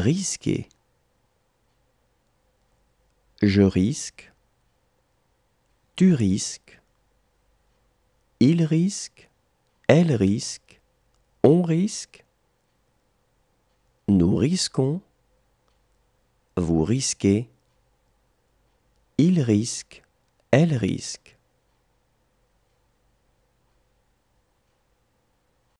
risquer. Je risque. Tu risques. Il risque. Elle risque. On risque. Nous risquons. Vous risquez. Il risque. Elle risque.